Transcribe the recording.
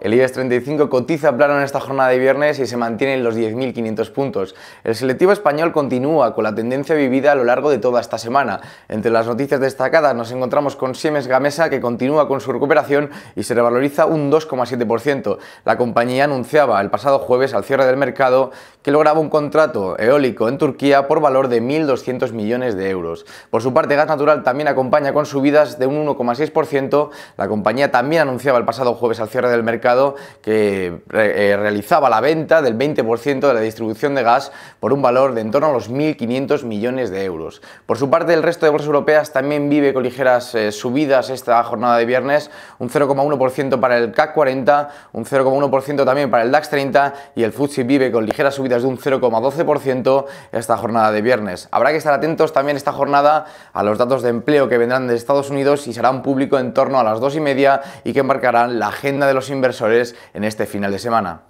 El IBEX 35 cotiza plano en esta jornada de viernes y se mantiene en los 10.500 puntos. El selectivo español continúa con la tendencia vivida a lo largo de toda esta semana. Entre las noticias destacadas nos encontramos con Siemens Gamesa que continúa con su recuperación y se revaloriza un 2,7%. La compañía anunciaba el pasado jueves al cierre del mercado que lograba un contrato eólico en Turquía por valor de 1.200 millones de euros. Por su parte, Gas Natural también acompaña con subidas de un 1,6%. La compañía también anunciaba el pasado jueves al cierre del mercado que eh, realizaba la venta del 20% de la distribución de gas por un valor de en torno a los 1.500 millones de euros. Por su parte, el resto de bolsas europeas también vive con ligeras eh, subidas esta jornada de viernes, un 0,1% para el CAC 40, un 0,1% también para el DAX 30 y el FTSE vive con ligeras subidas de un 0,12% esta jornada de viernes. Habrá que estar atentos también esta jornada a los datos de empleo que vendrán de Estados Unidos y serán público en torno a las dos y media y que marcarán la agenda de los inversores en este final de semana.